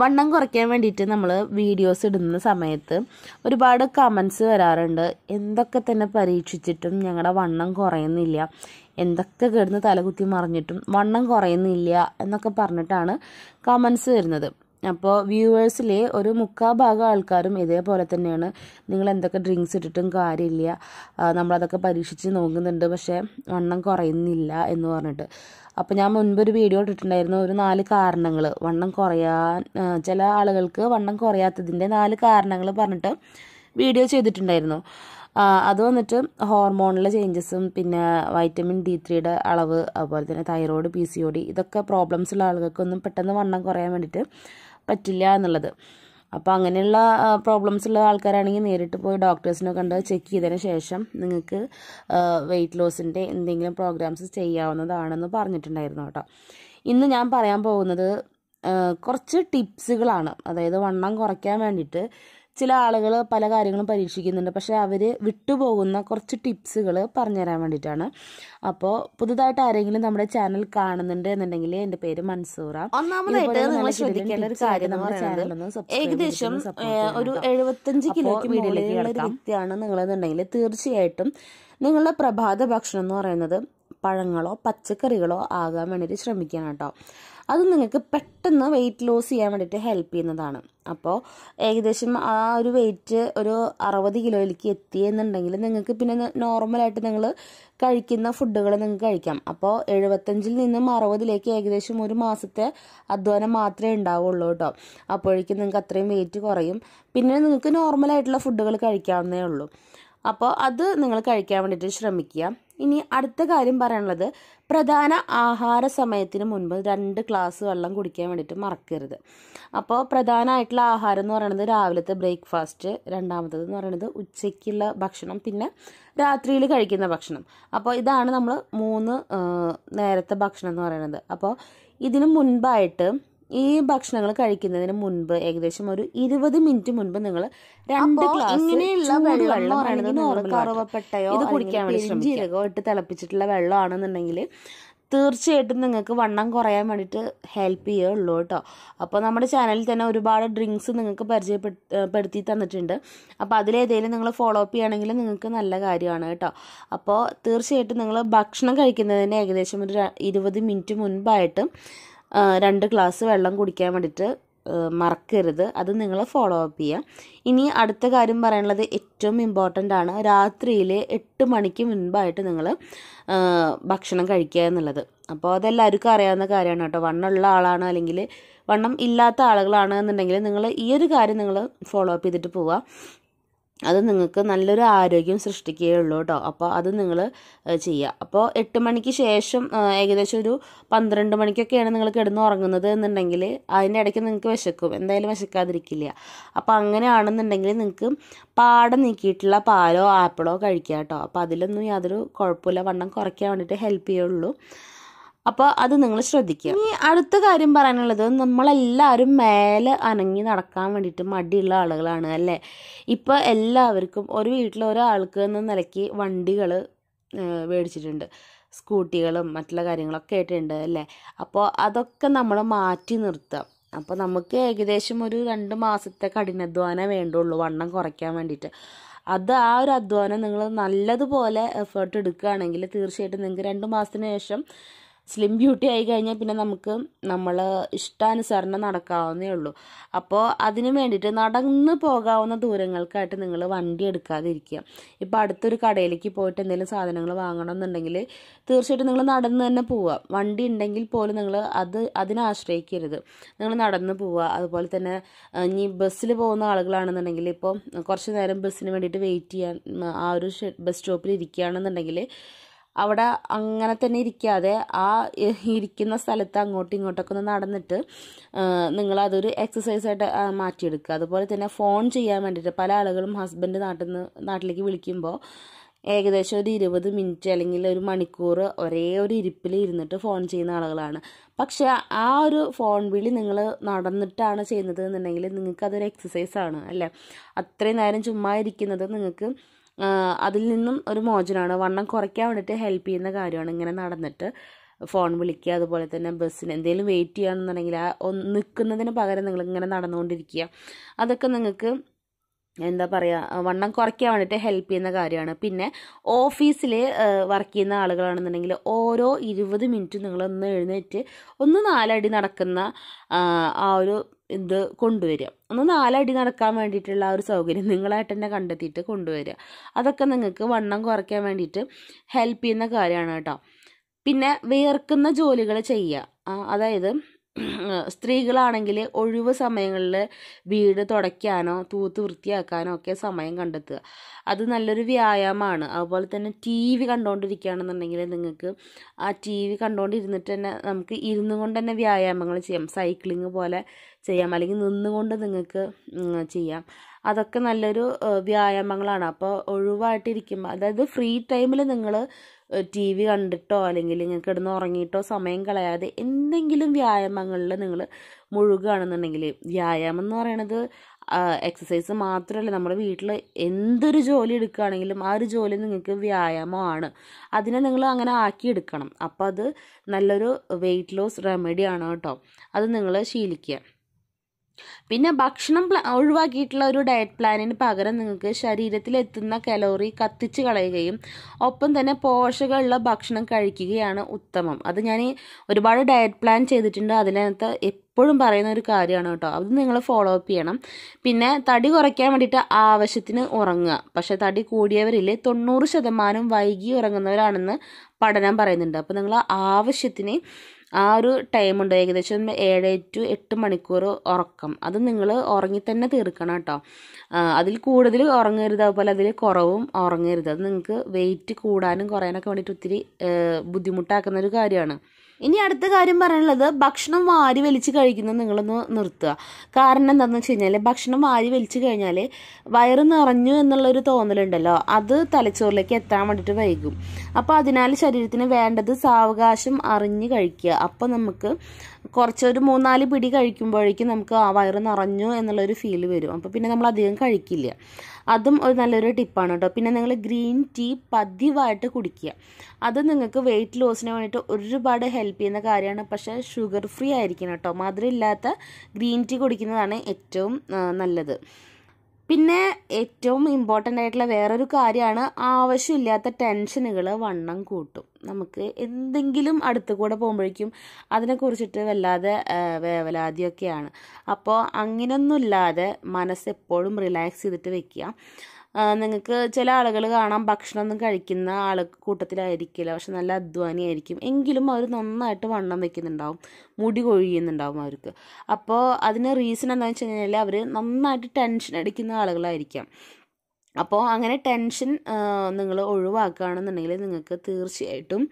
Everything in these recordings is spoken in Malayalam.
വണ്ണം കുറയ്ക്കാൻ വേണ്ടിയിട്ട് നമ്മൾ വീഡിയോസ് ഇടുന്ന സമയത്ത് ഒരുപാട് കമൻസ് വരാറുണ്ട് എന്തൊക്കെ തന്നെ പരീക്ഷിച്ചിട്ടും ഞങ്ങളുടെ വണ്ണം കുറയുന്നില്ല എന്തൊക്കെ കിടന്ന് തലകുത്തി മറിഞ്ഞിട്ടും വണ്ണം കുറയുന്നില്ല എന്നൊക്കെ പറഞ്ഞിട്ടാണ് കമൻസ് വരുന്നത് അപ്പോൾ വ്യൂവേഴ്സിലെ ഒരു മുക്കാ ഭാഗം ആൾക്കാരും ഇതേപോലെ തന്നെയാണ് നിങ്ങൾ എന്തൊക്കെ ഡ്രിങ്ക്സ് ഇട്ടിട്ടും കാര്യമില്ല നമ്മളതൊക്കെ പരീക്ഷിച്ച് നോക്കുന്നുണ്ട് പക്ഷേ വണ്ണം കുറയുന്നില്ല എന്ന് പറഞ്ഞിട്ട് അപ്പോൾ ഞാൻ മുൻപൊരു വീഡിയോ ഇട്ടിട്ടുണ്ടായിരുന്നു ഒരു നാല് കാരണങ്ങൾ വണ്ണം കുറയാൻ ചില ആളുകൾക്ക് വണ്ണം കുറയാത്തതിൻ്റെ നാല് കാരണങ്ങൾ പറഞ്ഞിട്ട് വീഡിയോ ചെയ്തിട്ടുണ്ടായിരുന്നു അത് വന്നിട്ട് ഹോർമോണിലെ ചേഞ്ചസും പിന്നെ വൈറ്റമിൻ ഡി ത്രീയുടെ അളവ് അതുപോലെ തന്നെ thyroid P C O D ഇതൊക്കെ പ്രോബ്ലംസ് ഉള്ള ആളുകൾക്കൊന്നും പെട്ടെന്ന് വണ്ണം കുറയാൻ വേണ്ടിയിട്ട് പറ്റില്ല എന്നുള്ളത് അപ്പോൾ അങ്ങനെയുള്ള പ്രോബ്ലംസ് ഉള്ള ആൾക്കാരാണെങ്കിൽ നേരിട്ട് പോയി ഡോക്ടേഴ്സിനെ കണ്ട് ചെക്ക് ചെയ്തതിന് ശേഷം നിങ്ങൾക്ക് വെയിറ്റ് ലോസിൻ്റെ എന്തെങ്കിലും പ്രോഗ്രാംസ് ചെയ്യാവുന്നതാണെന്ന് പറഞ്ഞിട്ടുണ്ടായിരുന്നു കേട്ടോ ഇന്ന് ഞാൻ പറയാൻ പോകുന്നത് കുറച്ച് ടിപ്സുകളാണ് അതായത് വണ്ണം കുറയ്ക്കാൻ വേണ്ടിയിട്ട് ചില ആളുകൾ പല കാര്യങ്ങളും പരീക്ഷിക്കുന്നുണ്ട് പക്ഷേ അവർ വിട്ടുപോകുന്ന കുറച്ച് ടിപ്സുകൾ പറഞ്ഞു തരാൻ വേണ്ടിയിട്ടാണ് അപ്പോൾ പുതുതായിട്ട് ആരെങ്കിലും നമ്മുടെ ചാനൽ കാണുന്നുണ്ട് എന്നുണ്ടെങ്കിൽ എൻ്റെ പേര് മൻസൂറ ഒന്നാമതായിട്ട് നിങ്ങൾ ശ്രദ്ധിക്കേണ്ട ഒരു കാര്യം നമ്മുടെ ചാനലൊന്ന് ഏകദേശം ഒരു എഴുപത്തഞ്ച് കിലോയ്ക്ക് മുകളിലുള്ള ഒരു വ്യക്തിയാണ് നിങ്ങളെന്നുണ്ടെങ്കിൽ തീർച്ചയായിട്ടും നിങ്ങളുടെ പ്രഭാത ഭക്ഷണം എന്ന് പറയുന്നത് പഴങ്ങളോ പച്ചക്കറികളോ ആകാൻ വേണ്ടിയിട്ട് ശ്രമിക്കണം കേട്ടോ അത് നിങ്ങൾക്ക് പെട്ടെന്ന് വെയിറ്റ് ലോസ് ചെയ്യാൻ വേണ്ടിയിട്ട് ഹെൽപ്പ് ചെയ്യുന്നതാണ് അപ്പോൾ ഏകദേശം ആ ഒരു വെയിറ്റ് ഒരു അറുപത് കിലോയിലേക്ക് എന്നുണ്ടെങ്കിൽ നിങ്ങൾക്ക് പിന്നെ നോർമലായിട്ട് നിങ്ങൾ കഴിക്കുന്ന ഫുഡുകൾ നിങ്ങൾക്ക് കഴിക്കാം അപ്പോൾ എഴുപത്തഞ്ചിൽ നിന്നും അറുപതിലേക്ക് ഏകദേശം ഒരു മാസത്തെ അധ്വാനം മാത്രമേ ഉണ്ടാവുള്ളൂ കേട്ടോ അപ്പോഴേക്കും നിങ്ങൾക്ക് അത്രയും വെയിറ്റ് കുറയും പിന്നെ നിങ്ങൾക്ക് നോർമലായിട്ടുള്ള ഫുഡുകൾ കഴിക്കാവുന്നേ ഉള്ളൂ അപ്പോൾ അത് നിങ്ങൾ കഴിക്കാൻ വേണ്ടിയിട്ട് ശ്രമിക്കുക ഇനി അടുത്ത കാര്യം പറയാനുള്ളത് പ്രധാന ആഹാര സമയത്തിന് മുൻപ് രണ്ട് ഗ്ലാസ് വെള്ളം കുടിക്കാൻ വേണ്ടിയിട്ട് മറക്കരുത് അപ്പോൾ പ്രധാനമായിട്ടുള്ള ആഹാരം എന്ന് പറയുന്നത് രാവിലത്തെ ബ്രേക്ക്ഫാസ്റ്റ് രണ്ടാമത്തത് എന്ന് പറയുന്നത് ഉച്ചയ്ക്കുള്ള ഭക്ഷണം പിന്നെ രാത്രിയിൽ കഴിക്കുന്ന ഭക്ഷണം അപ്പോൾ ഇതാണ് നമ്മൾ മൂന്ന് നേരത്തെ ഭക്ഷണം എന്ന് പറയുന്നത് അപ്പോൾ ഇതിനു മുൻപായിട്ട് ഈ ഭക്ഷണങ്ങൾ കഴിക്കുന്നതിന് മുൻപ് ഏകദേശം ഒരു ഇരുപത് മിനിറ്റ് മുൻപ് നിങ്ങൾ രണ്ട് ഗ്ലാസ് കറുവപ്പെട്ടയോ ഇത് കുടിക്കാൻ ജീരകോ ഇട്ട് തിളപ്പിച്ചിട്ടുള്ള വെള്ളമാണെന്നുണ്ടെങ്കിൽ തീർച്ചയായിട്ടും നിങ്ങൾക്ക് വണ്ണം കുറയാൻ വേണ്ടിയിട്ട് ഹെൽപ്പ് ചെയ്യുള്ളൂ കേട്ടോ അപ്പോൾ നമ്മുടെ ചാനലിൽ തന്നെ ഒരുപാട് ഡ്രിങ്ക്സ് നിങ്ങൾക്ക് പരിചയപ്പെടുത്തി തന്നിട്ടുണ്ട് അപ്പോൾ അതിലേതെങ്കിലും നിങ്ങൾ ഫോളോ അപ്പ് ചെയ്യുകയാണെങ്കിൽ നിങ്ങൾക്ക് നല്ല കാര്യമാണ് കേട്ടോ അപ്പോൾ തീർച്ചയായിട്ടും നിങ്ങൾ ഭക്ഷണം കഴിക്കുന്നതിന് ഏകദേശം ഒരു ഇരുപത് മിനിറ്റ് മുൻപായിട്ട് രണ്ട് ഗ്ലാസ് വെള്ളം കുടിക്കാൻ വേണ്ടിയിട്ട് മറക്കരുത് അത് നിങ്ങൾ ഫോളോ അപ്പ് ചെയ്യുക ഇനി അടുത്ത കാര്യം പറയാനുള്ളത് ഏറ്റവും ഇമ്പോർട്ടൻ്റ് ആണ് രാത്രിയിൽ എട്ട് മണിക്ക് മുൻപായിട്ട് നിങ്ങൾ ഭക്ഷണം കഴിക്കുക എന്നുള്ളത് അപ്പോൾ അതെല്ലാവർക്കും അറിയാവുന്ന കാര്യമാണ് കേട്ടോ വണ്ണമുള്ള ആളാണ് അല്ലെങ്കിൽ വണ്ണം ഇല്ലാത്ത ആളുകളാണ് എന്നുണ്ടെങ്കിൽ നിങ്ങൾ ഈ ഒരു കാര്യം നിങ്ങൾ ഫോളോ അപ്പ് ചെയ്തിട്ട് പോവുക അത് നിങ്ങൾക്ക് നല്ലൊരു ആരോഗ്യം ഉള്ളൂ കേട്ടോ അപ്പോൾ അത് നിങ്ങൾ ചെയ്യുക അപ്പോൾ എട്ട് മണിക്ക് ശേഷം ഏകദേശം ഒരു പന്ത്രണ്ട് മണിക്കൊക്കെയാണ് നിങ്ങൾ കിടന്ന് ഉറങ്ങുന്നത് എന്നുണ്ടെങ്കിൽ അതിൻ്റെ ഇടയ്ക്ക് നിങ്ങൾക്ക് വിശക്കും എന്തായാലും വിശക്കാതിരിക്കില്ല അപ്പോൾ അങ്ങനെയാണെന്നുണ്ടെങ്കിൽ നിങ്ങൾക്ക് പാടം നീക്കിയിട്ടുള്ള പാലോ ആപ്പിളോ കഴിക്കുക കേട്ടോ അപ്പോൾ അതിലൊന്നും യാതൊരു കുഴപ്പമില്ല വണ്ണം കുറയ്ക്കാൻ വേണ്ടിയിട്ട് ഹെൽപ്പ് ചെയ്യുള്ളൂ അപ്പോൾ അത് നിങ്ങൾ ശ്രദ്ധിക്കുക ഇനി അടുത്ത കാര്യം പറയാനുള്ളത് നമ്മളെല്ലാവരും മേലെ അനങ്ങി നടക്കാൻ വേണ്ടിയിട്ട് മടിയുള്ള ആളുകളാണ് അല്ലേ ഇപ്പോൾ എല്ലാവർക്കും ഒരു വീട്ടിൽ ഒരാൾക്ക് എന്ന നിലയ്ക്ക് വണ്ടികൾ മേടിച്ചിട്ടുണ്ട് സ്കൂട്ടികളും മറ്റുള്ള കാര്യങ്ങളൊക്കെ ആയിട്ടുണ്ട് അല്ലേ അപ്പോൾ അതൊക്കെ നമ്മൾ മാറ്റി നിർത്തുക അപ്പോൾ നമുക്ക് ഏകദേശം ഒരു രണ്ട് മാസത്തെ കഠിനാധ്വാനം വേണ്ടുള്ളൂ വണ്ണം കുറയ്ക്കാൻ വേണ്ടിയിട്ട് അത് ആ ഒരു അധ്വാനം നിങ്ങൾ നല്ലതുപോലെ എഫേർട്ട് എടുക്കുകയാണെങ്കിൽ തീർച്ചയായിട്ടും നിങ്ങൾക്ക് രണ്ട് മാസത്തിന് ശേഷം സ്ലിം ബ്യൂട്ടി ആയി കഴിഞ്ഞാൽ പിന്നെ നമുക്ക് നമ്മൾ ഇഷ്ടാനുസരണം നടക്കാവുന്നേ ഉള്ളൂ അപ്പോൾ അതിന് വേണ്ടിയിട്ട് നടന്ന് പോകാവുന്ന ദൂരങ്ങൾക്കായിട്ട് നിങ്ങൾ വണ്ടി എടുക്കാതിരിക്കുക ഇപ്പം അടുത്തൊരു കടയിലേക്ക് പോയിട്ട് എന്തെങ്കിലും സാധനങ്ങൾ വാങ്ങണം എന്നുണ്ടെങ്കിൽ തീർച്ചയായിട്ടും നിങ്ങൾ നടന്ന് തന്നെ പോവുക വണ്ടി ഉണ്ടെങ്കിൽ പോലും നിങ്ങൾ അത് അതിനെ ആശ്രയിക്കരുത് നിങ്ങൾ നടന്ന് പോവുക അതുപോലെ തന്നെ ഇനി ബസ്സിൽ പോകുന്ന ആളുകളാണെന്നുണ്ടെങ്കിൽ ഇപ്പോൾ കുറച്ച് നേരം ബസ്സിന് വേണ്ടിയിട്ട് വെയിറ്റ് ചെയ്യാൻ ആ ഒരു ബസ് സ്റ്റോപ്പിൽ ഇരിക്കുകയാണെന്നുണ്ടെങ്കിൽ അവിടെ അങ്ങനെ തന്നെ ഇരിക്കാതെ ആ ഇരിക്കുന്ന സ്ഥലത്ത് അങ്ങോട്ടും ഇങ്ങോട്ടൊക്കെ ഒന്ന് നടന്നിട്ട് നിങ്ങളതൊരു എക്സസൈസായിട്ട് മാറ്റിയെടുക്കുക അതുപോലെ തന്നെ ഫോൺ ചെയ്യാൻ വേണ്ടിയിട്ട് പല ആളുകളും ഹസ്ബൻഡ് നാട്ടിൽ നിന്ന് നാട്ടിലേക്ക് വിളിക്കുമ്പോൾ ഏകദേശം ഒരു ഇരുപത് മിനിറ്റ് അല്ലെങ്കിൽ ഒരു മണിക്കൂർ ഒരേ ഒരു ഇരിപ്പിൽ ഇരുന്നിട്ട് ഫോൺ ചെയ്യുന്ന ആളുകളാണ് പക്ഷേ ആ ഒരു ഫോൺ വിളി നിങ്ങൾ നടന്നിട്ടാണ് ചെയ്യുന്നത് എന്നുണ്ടെങ്കിൽ നിങ്ങൾക്ക് അതൊരു എക്സസൈസാണ് അല്ലേ അത്രയും നേരം ചുമ്മാ ഇരിക്കുന്നത് നിങ്ങൾക്ക് അതിൽ നിന്നും ഒരു മോചനമാണ് വണ്ണം കുറയ്ക്കാൻ വേണ്ടിയിട്ട് ഹെൽപ്പ് ചെയ്യുന്ന കാര്യമാണ് ഇങ്ങനെ നടന്നിട്ട് ഫോൺ വിളിക്കുക അതുപോലെ തന്നെ ബസ്സിന് എന്തെങ്കിലും വെയിറ്റ് ചെയ്യുകയാണെന്നുണ്ടെങ്കിൽ ആ നിൽക്കുന്നതിന് പകരം നിങ്ങൾ ഇങ്ങനെ നടന്നുകൊണ്ടിരിക്കുക അതൊക്കെ നിങ്ങൾക്ക് എന്താ പറയുക വണ്ണം കുറയ്ക്കാൻ വേണ്ടിയിട്ട് ഹെൽപ്പ് ചെയ്യുന്ന കാര്യമാണ് പിന്നെ ഓഫീസിൽ വർക്ക് ചെയ്യുന്ന ആളുകളാണെന്നുണ്ടെങ്കിൽ ഓരോ ഇരുപത് മിനിറ്റ് നിങ്ങളൊന്ന് എഴുന്നേറ്റ് ഒന്ന് നാലടി നടക്കുന്ന ആ ഒരു ഇത് കൊണ്ടുവരിക ഒന്ന് നാലടി നടക്കാൻ വേണ്ടിയിട്ടുള്ള ആ ഒരു സൗകര്യം നിങ്ങളായിട്ട് തന്നെ കണ്ടെത്തിയിട്ട് കൊണ്ടുവരിക അതൊക്കെ നിങ്ങൾക്ക് വണ്ണം കുറയ്ക്കാൻ വേണ്ടിയിട്ട് ഹെൽപ്പ് ചെയ്യുന്ന കാര്യമാണ് കേട്ടോ പിന്നെ വിയർക്കുന്ന ജോലികൾ ചെയ്യുക അതായത് സ്ത്രീകളാണെങ്കിൽ ഒഴിവ് സമയങ്ങളിൽ വീട് തുടയ്ക്കാനോ തൂത്ത് വൃത്തിയാക്കാനോ ഒക്കെ സമയം കണ്ടെത്തുക അത് നല്ലൊരു വ്യായാമമാണ് അതുപോലെ തന്നെ ടി വി കണ്ടുകൊണ്ടിരിക്കുകയാണെന്നുണ്ടെങ്കിൽ നിങ്ങൾക്ക് ആ ടി വി കണ്ടുകൊണ്ടിരുന്നിട്ട് തന്നെ നമുക്ക് ഇരുന്നു കൊണ്ട് തന്നെ വ്യായാമങ്ങൾ ചെയ്യാം സൈക്ലിംഗ് പോലെ ചെയ്യാം അല്ലെങ്കിൽ നിന്നുകൊണ്ട് നിങ്ങൾക്ക് ചെയ്യാം അതൊക്കെ നല്ലൊരു വ്യായാമങ്ങളാണ് അപ്പോൾ ഒഴിവായിട്ടിരിക്കുമ്പോൾ അതായത് ഫ്രീ ടൈമിൽ നിങ്ങൾ ടി വി കണ്ടിട്ടോ അല്ലെങ്കിൽ നിങ്ങൾക്ക് കിടന്ന് ഉറങ്ങിയിട്ടോ സമയം കളയാതെ എന്തെങ്കിലും വ്യായാമങ്ങളിൽ നിങ്ങൾ മുഴുകുകയാണെന്നുണ്ടെങ്കിൽ വ്യായാമം എന്ന് പറയണത് എക്സസൈസ് മാത്രമല്ല നമ്മുടെ വീട്ടിൽ എന്തൊരു ജോലി എടുക്കുകയാണെങ്കിലും ആ ഒരു ജോലി നിങ്ങൾക്ക് വ്യായാമമാണ് അതിനെ നിങ്ങൾ അങ്ങനെ ആക്കി എടുക്കണം അപ്പോൾ അത് നല്ലൊരു വെയിറ്റ് ലോസ് റെമഡിയാണ് കേട്ടോ അത് നിങ്ങൾ ശീലിക്കുക പിന്നെ ഭക്ഷണം ഒഴിവാക്കിയിട്ടുള്ള ഒരു ഡയറ്റ് പ്ലാനിന് പകരം നിങ്ങൾക്ക് ശരീരത്തിലെത്തുന്ന കലോറി കത്തിച്ച് കളയുകയും ഒപ്പം തന്നെ പോഷകമുള്ള ഭക്ഷണം കഴിക്കുകയാണ് ഉത്തമം അത് ഞാൻ ഒരുപാട് ഡയറ്റ് പ്ലാൻ ചെയ്തിട്ടുണ്ട് അതിനകത്ത് എപ്പോഴും പറയുന്ന ഒരു കാര്യമാണ് കേട്ടോ അത് നിങ്ങൾ ഫോളോ അപ്പ് ചെയ്യണം പിന്നെ തടി കുറയ്ക്കാൻ വേണ്ടിയിട്ട് ആവശ്യത്തിന് ഉറങ്ങുക പക്ഷേ തടി കൂടിയവരിൽ തൊണ്ണൂറ് ശതമാനം വൈകി ഉറങ്ങുന്നവരാണെന്ന് പഠനം പറയുന്നുണ്ട് അപ്പോൾ നിങ്ങൾ ആവശ്യത്തിന് ആ ഒരു ടൈം ഉണ്ട് ഏകദേശം ഏഴ് ടു എട്ട് മണിക്കൂർ ഉറക്കം അത് നിങ്ങൾ ഉറങ്ങി തന്നെ തീർക്കണം കേട്ടോ അതിൽ കൂടുതൽ ഉറങ്ങരുത് അതുപോലെ അതിൽ കുറവും ഉറങ്ങരുത് അത് നിങ്ങൾക്ക് വെയിറ്റ് കൂടാനും കുറയാനൊക്കെ വേണ്ടിയിട്ട് ഒത്തിരി ബുദ്ധിമുട്ടാക്കുന്ന ഒരു കാര്യമാണ് ഇനി അടുത്ത കാര്യം പറയാനുള്ളത് ഭക്ഷണം വാരി വലിച്ച് കഴിക്കുന്നത് നിങ്ങളൊന്ന് നിർത്തുക കാരണം എന്താണെന്ന് വെച്ച് കഴിഞ്ഞാൽ ഭക്ഷണം വാരി വലിച്ച് കഴിഞ്ഞാൽ വയറ് നിറഞ്ഞു എന്നുള്ളൊരു തോന്നലുണ്ടല്ലോ അത് തലച്ചോറിലേക്ക് എത്താൻ വേണ്ടിയിട്ട് വൈകും അപ്പോൾ അതിനാൽ ശരീരത്തിന് വേണ്ടത് സാവകാശം അറിഞ്ഞ് കഴിക്കുക അപ്പോൾ നമുക്ക് കുറച്ചൊരു മൂന്നാല് പിടി കഴിക്കുമ്പോഴേക്കും നമുക്ക് ആ വയറ് നിറഞ്ഞു എന്നുള്ളൊരു ഫീൽ വരും അപ്പോൾ പിന്നെ നമ്മൾ അധികം കഴിക്കില്ല അതും ഒരു നല്ലൊരു ടിപ്പാണ് കേട്ടോ പിന്നെ നിങ്ങൾ ഗ്രീൻ ടീ പതിവായിട്ട് കുടിക്കുക അത് നിങ്ങൾക്ക് വെയിറ്റ് ലോസിന് വേണ്ടിയിട്ട് ഒരുപാട് ഹെൽപ്പ് ചെയ്യുന്ന കാര്യമാണ് പക്ഷേ ഷുഗർ ഫ്രീ ആയിരിക്കണം കേട്ടോ മധുരമില്ലാത്ത ഗ്രീൻ ടീ കുടിക്കുന്നതാണ് ഏറ്റവും നല്ലത് പിന്നെ ഏറ്റവും ഇമ്പോർട്ടൻ്റ് ആയിട്ടുള്ള വേറൊരു കാര്യമാണ് ആവശ്യമില്ലാത്ത ടെൻഷനുകൾ വണ്ണം കൂട്ടും നമുക്ക് എന്തെങ്കിലും അടുത്ത് കൂടെ പോകുമ്പോഴേക്കും അതിനെക്കുറിച്ചിട്ട് വല്ലാതെ വേവലാതിയൊക്കെയാണ് അപ്പോൾ അങ്ങനെയൊന്നുമില്ലാതെ മനസ്സെപ്പോഴും റിലാക്സ് ചെയ്തിട്ട് വെക്കുക നിങ്ങൾക്ക് ചില ആളുകൾ കാണാം ഭക്ഷണമൊന്നും കഴിക്കുന്ന ആൾ കൂട്ടത്തിലായിരിക്കില്ല പക്ഷെ നല്ല അധ്വാനിയായിരിക്കും എങ്കിലും അവർ നന്നായിട്ട് വണ്ണം വെക്കുന്നുണ്ടാവും മുടി കൊഴിയുന്നുണ്ടാവും അവർക്ക് അപ്പോൾ അതിന് റീസൺ എന്താണെന്ന് വെച്ച് കഴിഞ്ഞാൽ അവർ നന്നായിട്ട് ടെൻഷൻ അടിക്കുന്ന ആളുകളായിരിക്കാം അപ്പോൾ അങ്ങനെ ടെൻഷൻ നിങ്ങൾ ഒഴിവാക്കുകയാണെന്നുണ്ടെങ്കിൽ നിങ്ങൾക്ക് തീർച്ചയായിട്ടും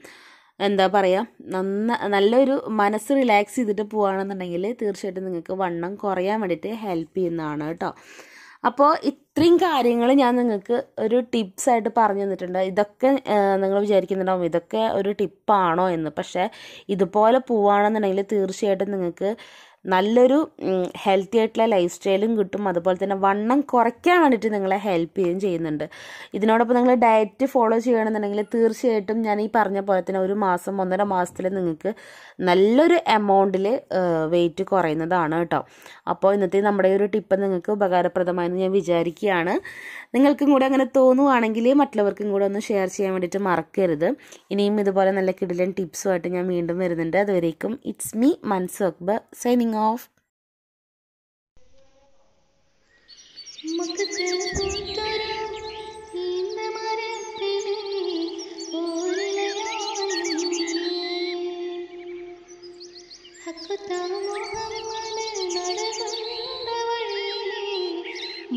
എന്താ പറയുക നന്ന നല്ലൊരു മനസ്സ് റിലാക്സ് ചെയ്തിട്ട് പോവുകയാണെന്നുണ്ടെങ്കിൽ തീർച്ചയായിട്ടും നിങ്ങൾക്ക് വണ്ണം കുറയാൻ വേണ്ടിയിട്ട് ഹെൽപ്പ് ചെയ്യുന്നതാണ് കേട്ടോ അപ്പോൾ ഇത്രയും കാര്യങ്ങൾ ഞാൻ നിങ്ങൾക്ക് ഒരു ടിപ്സായിട്ട് പറഞ്ഞു തന്നിട്ടുണ്ട് ഇതൊക്കെ നിങ്ങൾ വിചാരിക്കുന്നുണ്ടാവും ഇതൊക്കെ ഒരു ടിപ്പാണോ എന്ന് പക്ഷേ ഇതുപോലെ പോവുകയാണെന്നുണ്ടെങ്കിൽ തീർച്ചയായിട്ടും നിങ്ങൾക്ക് നല്ലൊരു ഹെൽത്തി ആയിട്ടുള്ള ലൈഫ് സ്റ്റൈലും കിട്ടും അതുപോലെ തന്നെ വണ്ണം കുറയ്ക്കാൻ വേണ്ടിയിട്ട് നിങ്ങളെ ഹെൽപ്പ് ചെയ്യുകയും ചെയ്യുന്നുണ്ട് ഇതിനോടൊപ്പം നിങ്ങൾ ഡയറ്റ് ഫോളോ ചെയ്യുകയാണെന്നുണ്ടെങ്കിൽ തീർച്ചയായിട്ടും ഞാൻ ഈ പറഞ്ഞ പോലെ തന്നെ ഒരു മാസം ഒന്നര മാസത്തിൽ നിങ്ങൾക്ക് നല്ലൊരു എമൗണ്ടിൽ വെയിറ്റ് കുറയുന്നതാണ് കേട്ടോ അപ്പോൾ ഇന്നത്തെ നമ്മുടെ ഒരു ടിപ്പ് നിങ്ങൾക്ക് ഉപകാരപ്രദമായെന്ന് ഞാൻ വിചാരിക്കുകയാണ് നിങ്ങൾക്കും കൂടെ അങ്ങനെ തോന്നുവാണെങ്കിൽ മറ്റുള്ളവർക്കും കൂടെ ഒന്ന് ഷെയർ ചെയ്യാൻ വേണ്ടിയിട്ട് മറക്കരുത് ഇനിയും ഇതുപോലെ നല്ല കിടിലൻ ടിപ്സുമായിട്ട് ഞാൻ വീണ്ടും വരുന്നുണ്ട് അതുവരേക്കും ഇറ്റ്സ് മീ മൻസ് അക്ബർ സൈനിങ് off.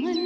of